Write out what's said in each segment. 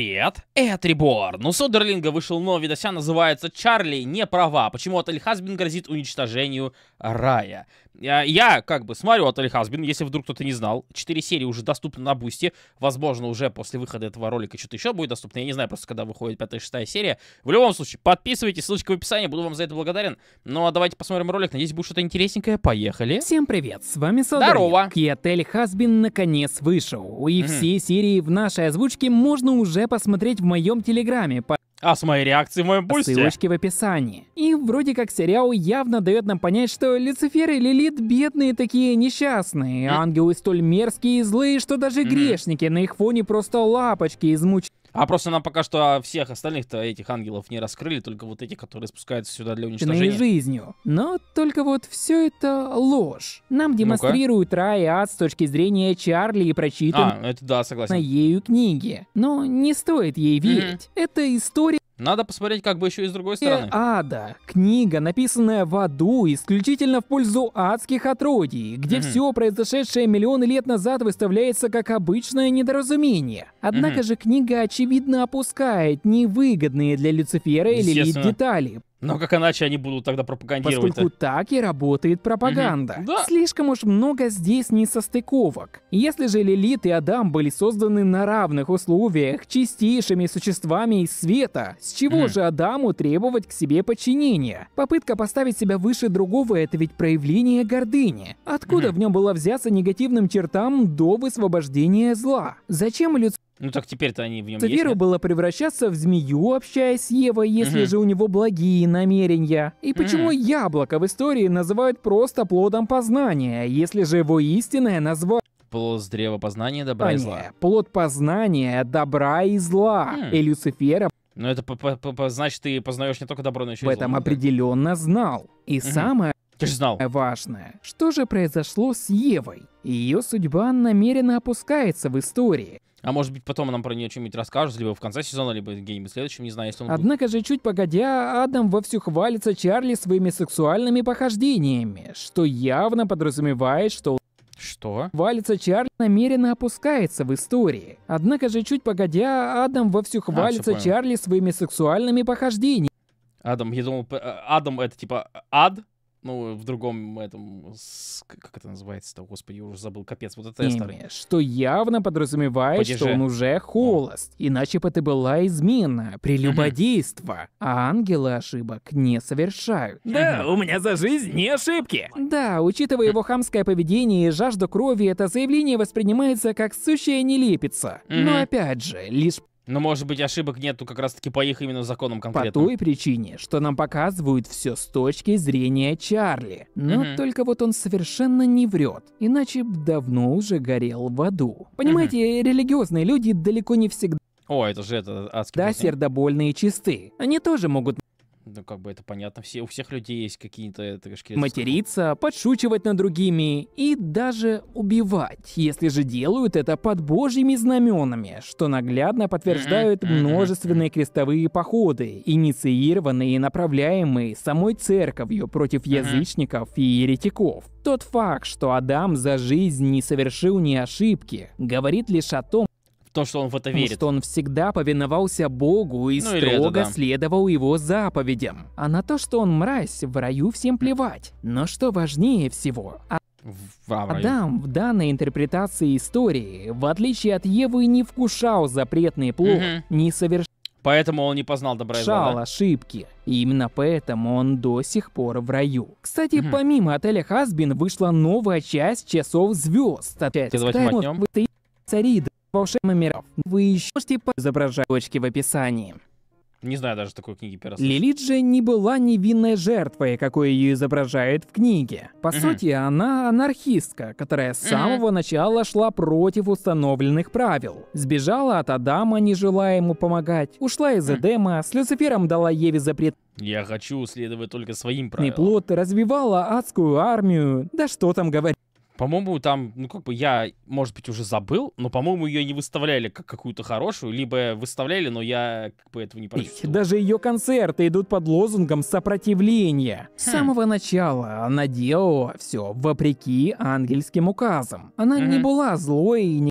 Привет, это Реборн. У ну, Содерлинга вышел новый видосян, называется «Чарли не права. Почему Отель Хасбин грозит уничтожению рая?» я, я как бы смотрю Отель Хасбин, если вдруг кто-то не знал. Четыре серии уже доступны на Бусти. Возможно, уже после выхода этого ролика что-то еще будет доступно. Я не знаю просто, когда выходит пятая и шестая серия. В любом случае, подписывайтесь, ссылочка в описании, буду вам за это благодарен. Ну а давайте посмотрим ролик, надеюсь, будет что-то интересненькое. Поехали. Всем привет, с вами Содерлинг. Здорово. И Отель Хасбин наконец вышел. И mm -hmm. все серии в нашей озвучке можно уже посмотреть в моем телеграме по а с моей реакцией в моем бусте? Ссылочки в описании. И вроде как сериал явно дает нам понять, что Люцифер и Лилит бедные такие несчастные, ангелы столь мерзкие и злые, что даже грешники на их фоне просто лапочки измучены. А просто нам пока что всех остальных-то этих ангелов не раскрыли, только вот эти, которые спускаются сюда для уничтожения. жизнью. Но только вот все это ложь. Нам демонстрируют ну рай и ад с точки зрения Чарли и прочитан а, это да, согласен. на ею книги. Но не стоит ей верить. Mm-hmm. Это история надо посмотреть как бы еще и с другой э, стороны. Ада. Книга, написанная в аду, исключительно в пользу адских отродий, где угу. все произошедшее миллионы лет назад выставляется как обычное недоразумение. Однако угу. же книга очевидно опускает невыгодные для Люцифера или Лид детали, но как иначе они будут тогда пропагандировать? Поскольку так и работает пропаганда. Угу. Да. Слишком уж много здесь несостыковок. Если же Лилит и Адам были созданы на равных условиях чистейшими существами из света, с чего угу. же Адаму требовать к себе подчинения? Попытка поставить себя выше другого — это ведь проявление гордыни. Откуда угу. в нем было взяться негативным чертам до высвобождения зла? Зачем людскому ну так теперь-то они в нем Циферу есть, было превращаться в змею, общаясь с Евой, если угу. же у него благие намерения. И почему угу. яблоко в истории называют просто плодом познания, если же его истинное название плод древа познания добра а и зла. Не, плод познания добра и зла. Хм. И Люцифера. Но ну, это по -по -по значит, ты познаешь не только добро, но еще и зло, В этом определенно знал. И угу. самое ты же знал. важное. Что же произошло с Евой? Ее судьба намеренно опускается в истории. А может быть, потом нам про нее что-нибудь расскажут, либо в конце сезона, либо где-нибудь следующем, не знаю, если он Однако будет. же чуть погодя, Адам вовсю хвалится Чарли своими сексуальными похождениями, что явно подразумевает, что что? Валится Чарли намеренно опускается в истории. Однако же чуть погодя, Адам вовсю а, хвалится а, Чарли своими сексуальными похождениями. Адам, я думал, э, Адам это типа ад, ну, в другом этом... Как это называется-то? Господи, я уже забыл. Капец, вот это Эстер. Что явно подразумевает, Падеже. что он уже холост. Иначе бы это была измена, прелюбодейство. А ангелы ошибок не совершают. Да, у меня за жизнь не ошибки. Да, учитывая его хамское поведение и жажду крови, это заявление воспринимается как сущая нелепица. Но опять же, лишь но, может быть, ошибок нету как раз-таки по их именно законам конкретно. По той причине, что нам показывают все с точки зрения Чарли. Но угу. только вот он совершенно не врет, иначе б давно уже горел в аду. Понимаете, угу. религиозные люди далеко не всегда... О, это же это адский Да, сердобольные чисты. Они тоже могут ну, как бы это понятно. Все, у всех людей есть какие-то э, Материться, подшучивать над другими и даже убивать, если же делают это под божьими знаменами, что наглядно подтверждают множественные крестовые походы, инициированные и направляемые самой церковью против язычников и еретиков. Тот факт, что Адам за жизнь не совершил ни ошибки, говорит лишь о том, то, что он в это верит. Что он всегда повиновался Богу и ну, строго это, да. следовал его заповедям. А на то, что он мразь, в раю всем плевать. Но что важнее всего, а Вавай. Адам в данной интерпретации истории, в отличие от Евы, не вкушал запретный плод, угу. не совершал... Поэтому он не познал добра и зла, да? ошибки. И именно поэтому он до сих пор в раю. Кстати, угу. помимо отеля Хасбин вышла новая часть Часов Звезд. Опять. Давайте мотнем. Царида волшебных миров. Вы еще можете изображать точки в описании. Не знаю даже такой книги первый Лилит же не была невинной жертвой, какой ее изображают в книге. По угу. сути, она анархистка, которая с самого угу. начала шла против установленных правил. Сбежала от Адама, не желая ему помогать. Ушла из Эдема, с Люцифером дала Еве запрет я хочу следовать только своим правилам. Неплот развивала адскую армию, да что там говорить. По-моему, там, ну как бы я, может быть, уже забыл, но, по-моему, ее не выставляли как какую-то хорошую, либо выставляли, но я как бы этого не почувствовал. Даже ее концерты идут под лозунгом сопротивления. С хм. самого начала она делала все вопреки ангельским указам. Она не была злой и не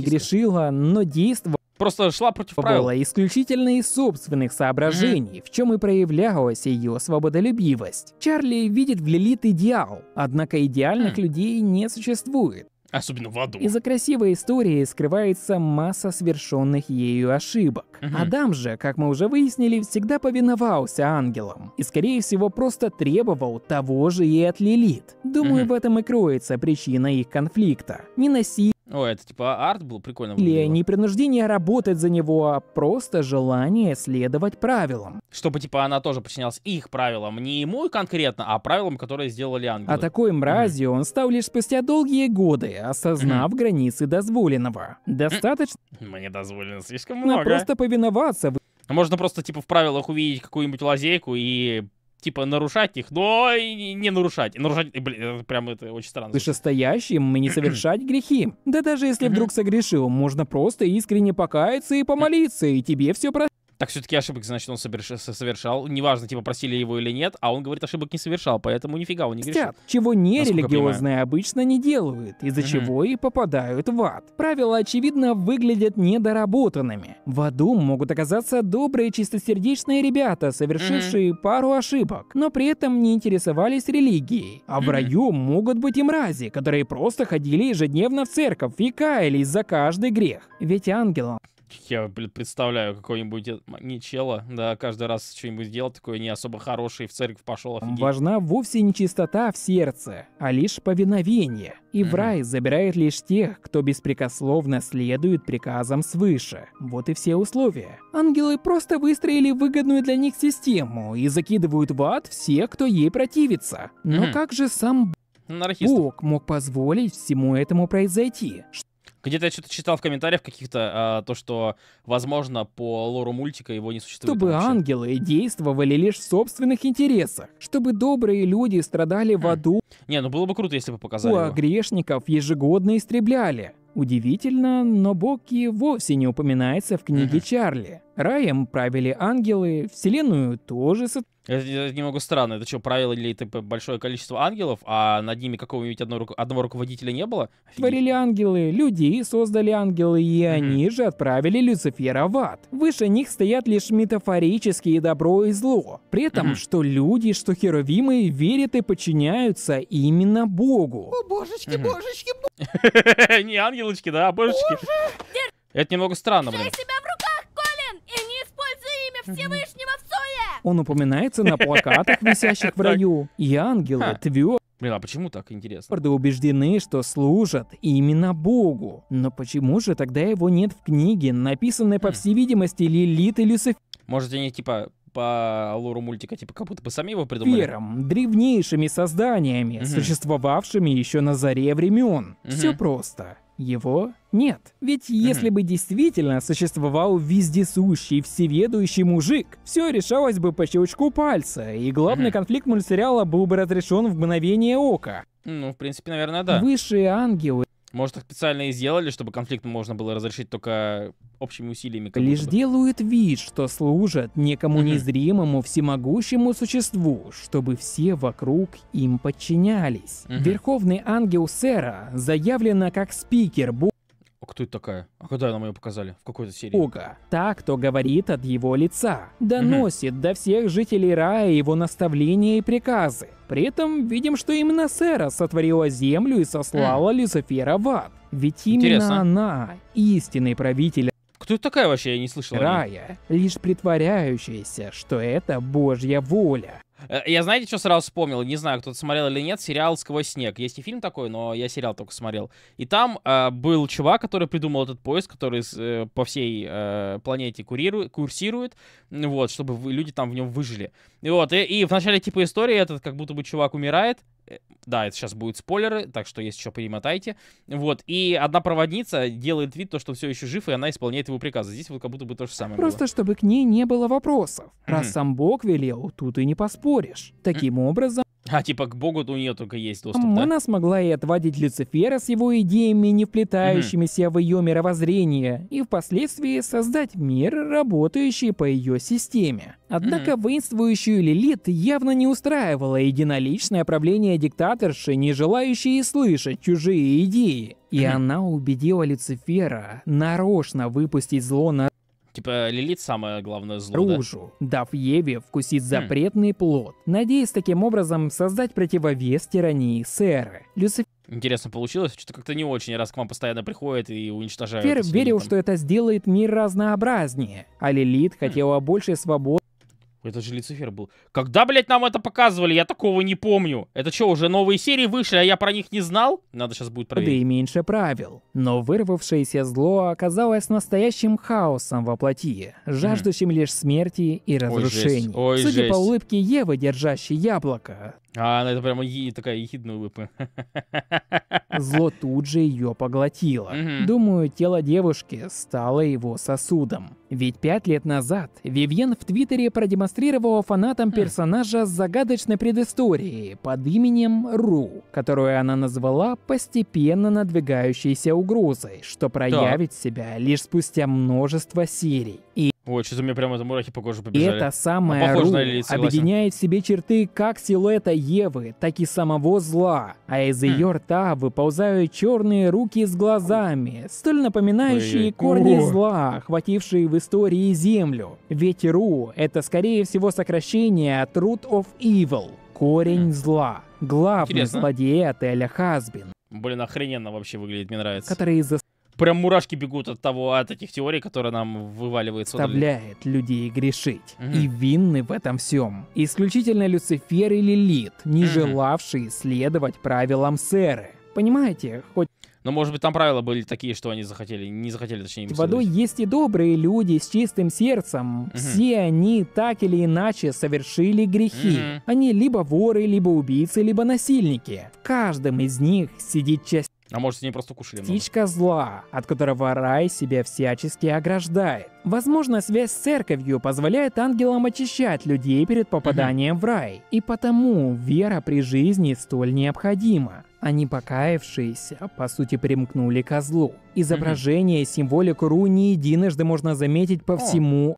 грешила, но действовала просто шла против правил. Было исключительно из собственных соображений, в чем и проявлялась ее свободолюбивость. Чарли видит в Лилит идеал, однако идеальных хм. людей не существует. Особенно в аду. Из-за красивой истории скрывается масса совершенных ею ошибок. Угу. Адам же, как мы уже выяснили, всегда повиновался ангелам. И, скорее всего, просто требовал того же и от Лилит. Думаю, угу. в этом и кроется причина их конфликта. Не носи о, это типа а, арт был прикольно. Или не принуждение работать за него, а просто желание следовать правилам. Чтобы типа она тоже подчинялась их правилам, не ему конкретно, а правилам, которые сделали ангелы. А такой мразью mm он стал лишь спустя долгие годы, осознав границы дозволенного. Достаточно... Мне дозволено слишком много. Просто повиноваться. Можно просто типа в правилах увидеть какую-нибудь лазейку и типа, нарушать их, но не нарушать. Нарушать, блин, прям это очень странно. Вышестоящим мы не совершать грехи. Да даже если вдруг согрешил, можно просто искренне покаяться и помолиться, и тебе все про так все-таки ошибок, значит, он совершал. Неважно, типа, просили его или нет, а он говорит, ошибок не совершал, поэтому нифига он не грешит. Стят, чего нерелигиозные обычно не делают, из-за угу. чего и попадают в ад. Правила, очевидно, выглядят недоработанными. В аду могут оказаться добрые, чистосердечные ребята, совершившие угу. пару ошибок, но при этом не интересовались религией. А в раю могут быть и мрази, которые просто ходили ежедневно в церковь и каялись за каждый грех. Ведь ангелам я представляю какой-нибудь ничела, да, каждый раз что-нибудь сделал такое не особо хорошее, в церковь пошел, офигеть. Важна вовсе не чистота в сердце, а лишь повиновение. И в рай забирает лишь тех, кто беспрекословно следует приказам свыше. Вот и все условия. Ангелы просто выстроили выгодную для них систему и закидывают в ад всех, кто ей противится. Но как же сам Бог мог позволить всему этому произойти? Что где-то я что-то читал в комментариях каких-то, а, то, что, возможно, по лору мультика его не существует Чтобы вообще. ангелы действовали лишь в собственных интересах, чтобы добрые люди страдали в хм. аду. Не, ну было бы круто, если бы показали А его. грешников ежегодно истребляли. Удивительно, но Бог и вовсе не упоминается в книге Чарли. Раем правили ангелы, вселенную тоже сотворили. Это, это немного странно. Это что, правило ли типа, большое количество ангелов, а над ними какого-нибудь одного, одного руководителя не было? Творили ангелы, людей создали ангелы, и mm-hmm. они же отправили Люцифера в ад. Выше них стоят лишь метафорические добро и зло. При этом, mm-hmm. что люди, что херовимы верят и подчиняются именно Богу. О, божечки, mm-hmm. божечки, бо... Не ангелочки, да, а божечки. Это немного странно, блин. себя в руках, Колин, и не используй имя Всевышнего он упоминается на плакатах, висящих в раю. И ангелы а. твердо Блин, а почему так интересно? Твердо убеждены, что служат именно Богу. Но почему же тогда его нет в книге, написанной, по хм. всей видимости, Лилит или Софи? Может, они типа по лору мультика, типа как будто бы сами его придумали. Вером, древнейшими созданиями, существовавшими еще на заре времен. Все просто. Его нет, ведь если бы действительно существовал вездесущий, всеведущий мужик, все решалось бы по щелчку пальца, и главный конфликт мультсериала был бы разрешен в мгновение ока. Ну, в принципе, наверное, да. Высшие ангелы может, их специально и сделали, чтобы конфликт можно было разрешить только общими усилиями. Лишь бы. делают вид, что служат некому mm незримому всемогущему существу, чтобы все вокруг им подчинялись. Верховный ангел Сера заявлено как спикер а кто это такая? А когда нам ее показали? В какой-то серии? Ога. Так, кто говорит от его лица. Доносит угу. до всех жителей рая его наставления и приказы. При этом видим, что именно Сера сотворила землю и сослала mm. Люцифера в ад. Ведь именно Интересно. она истинный правитель кто это такая вообще? Я не слышал. Рая, лишь притворяющаяся, что это божья воля. Э, я знаете, что сразу вспомнил? Не знаю, кто-то смотрел или нет, сериал «Сквозь снег». Есть и фильм такой, но я сериал только смотрел. И там э, был чувак, который придумал этот поезд, который э, по всей э, планете курирует, курсирует, вот, чтобы люди там в нем выжили. И вот, и, и в начале типа истории этот как будто бы чувак умирает, Э, да, это сейчас будут спойлеры, так что если что, перемотайте. Вот, и одна проводница делает вид, то, что все еще жив, и она исполняет его приказы. Здесь вот как будто бы то же самое Просто было. чтобы к ней не было вопросов. Раз сам Бог велел, тут и не поспоришь. Таким образом... А, типа, к богу то у нее только есть доступ, да? Она смогла и отводить Люцифера с его идеями, не вплетающимися угу. в ее мировоззрение, и впоследствии создать мир, работающий по ее системе. Однако угу. воинствующую Лилит явно не устраивало единоличное правление диктаторши, не желающей слышать чужие идеи. И она убедила Люцифера нарочно выпустить зло на Типа Лилит самое главное зло, Ружу, да? дав Еве вкусить хм. запретный хм. плод, надеясь таким образом создать противовес тирании Сэры. Люцифер Интересно получилось, что-то как-то не очень, раз к вам постоянно приходит и уничтожает. Фер верил, что это сделает мир разнообразнее, а Лилит хм. хотела больше свободы это же Люцифер был. Когда, блядь, нам это показывали? Я такого не помню. Это что, уже новые серии вышли, а я про них не знал? Надо сейчас будет проверить. Да и меньше правил. Но вырвавшееся зло оказалось настоящим хаосом во плоти, жаждущим mm. лишь смерти и разрушений. Ой, жесть. Ой, Судя жесть. по улыбке Евы, держащей яблоко, а, ну, это прямо е- такая ехидная улыбка. Зло тут же ее поглотило. Угу. Думаю, тело девушки стало его сосудом. Ведь пять лет назад Вивьен в Твиттере продемонстрировала фанатам хм. персонажа с загадочной предысторией под именем Ру, которую она назвала постепенно надвигающейся угрозой, что проявит себя лишь спустя множество серий. И Ой, что-то мне прямо это мурахи по коже побежали. Это самое ну, ру объединяет в себе черты как силуэта Евы, так и самого зла. А из хм. ее рта выползают черные руки с глазами, столь напоминающие Ой. корни О. зла, охватившие в истории Землю. Ведь ру — это скорее всего сокращение от root of evil, корень хм. зла. Главный Интересно. злодей отеля Хазбин. Блин, охрененно вообще выглядит, мне нравится. Который из-за прям мурашки бегут от того, от этих теорий, которые нам вываливаются. Заставляет людей грешить. Угу. И винны в этом всем. Исключительно Люцифер или Лилит, не угу. желавшие следовать правилам Серы. Понимаете, хоть но, ну, может быть, там правила были такие, что они захотели, не захотели, точнее, им Водой есть и добрые люди с чистым сердцем. Угу. Все они так или иначе совершили грехи. Угу. Они либо воры, либо убийцы, либо насильники. В каждом из них сидит часть а может, с ней просто кушали много. зла, от которого рай себя всячески ограждает. Возможно, связь с церковью позволяет ангелам очищать людей перед попаданием в рай. И потому вера при жизни столь необходима. Они покаявшиеся, по сути, примкнули ко злу. и символику ру не единожды можно заметить по всему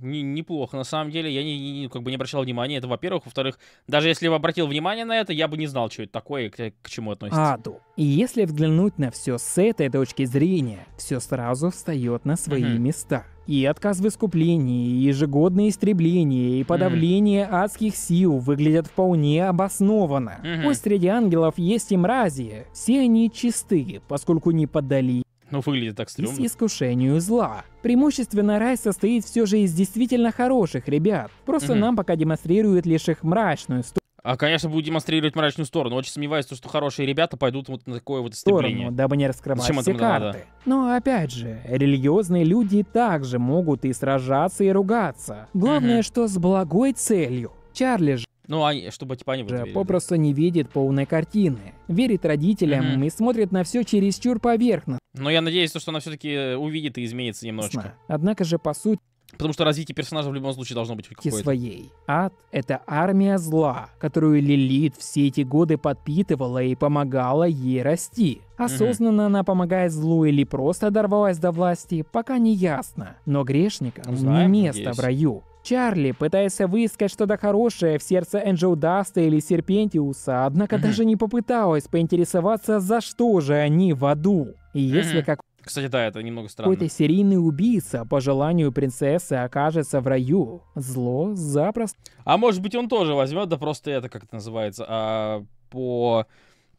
не, неплохо, на самом деле. Я не, не, как бы не обращал внимания. Это, во-первых. Во-вторых, даже если бы обратил внимание на это, я бы не знал, что это такое и к, к чему относится. Аду. И если взглянуть на все с этой точки зрения, все сразу встает на свои угу. места. И отказ в искуплении, и ежегодное истребление, и подавление mm. адских сил выглядят вполне обоснованно. Mm-hmm. Пусть среди ангелов есть и мрази, все они чисты, поскольку не поддались ну, выглядит так стрёмно. И с искушению зла. Преимущественно рай состоит все же из действительно хороших ребят. Просто угу. нам пока демонстрируют лишь их мрачную сторону. А, конечно, буду демонстрировать мрачную сторону. Очень сомневаюсь, что хорошие ребята пойдут вот на такое вот истребление. дабы не раскрывать Зачем все карты. Надо? Но опять же, религиозные люди также могут и сражаться, и ругаться. Главное, угу. что с благой целью. Чарли же ну, а чтобы типа они Же попросту не видит полной картины. Верит родителям mm-hmm. и смотрит на все чересчур поверхностно. Но я надеюсь, что она все-таки э, увидит и изменится немножечко. Однако же, по сути, Потому что развитие персонажа в любом случае должно быть какой то своей. Ад — это армия зла, которую Лилит все эти годы подпитывала и помогала ей расти. Осознанно mm-hmm. она помогает злу или просто дорвалась до власти, пока не ясно. Но грешникам Узнаем, ну не место надеюсь. в раю. Чарли пытается выискать что-то хорошее в сердце Энджел Даста или Серпентиуса, однако mm-hmm. даже не попыталась поинтересоваться, за что же они в аду. И если mm-hmm. как кстати, да, это немного странно. Какой-то серийный убийца по желанию принцессы окажется в раю. Зло запросто. А может быть он тоже возьмет, да просто это как это называется, а, по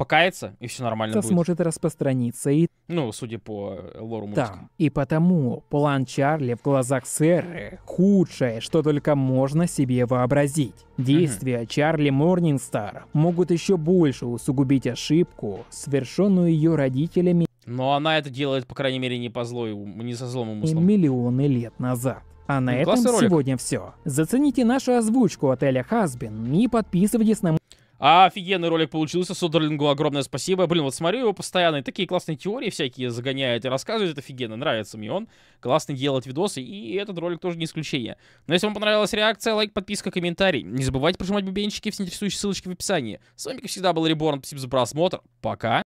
покается, и все нормально будет. сможет распространиться и... Ну, судя по э, лору мультика. Да, и потому план Чарли в глазах Сэры худшее, что только можно себе вообразить. Действия угу. Чарли Морнингстар могут еще больше усугубить ошибку, совершенную ее родителями. Но она это делает, по крайней мере, не по злой, не со злом умыслом. Миллионы лет назад. А на ну, этом сегодня все. Зацените нашу озвучку отеля Хасбин и подписывайтесь на а офигенный ролик получился, Судерлингу огромное спасибо. Блин, вот смотрю его постоянно, и такие классные теории всякие загоняет и рассказывает, офигенно, нравится мне он. Классно делает видосы, и этот ролик тоже не исключение. Но если вам понравилась реакция, лайк, подписка, комментарий. Не забывайте прожимать бубенчики, все интересующие ссылочки в описании. С вами, как всегда, был Реборн, спасибо за просмотр, пока.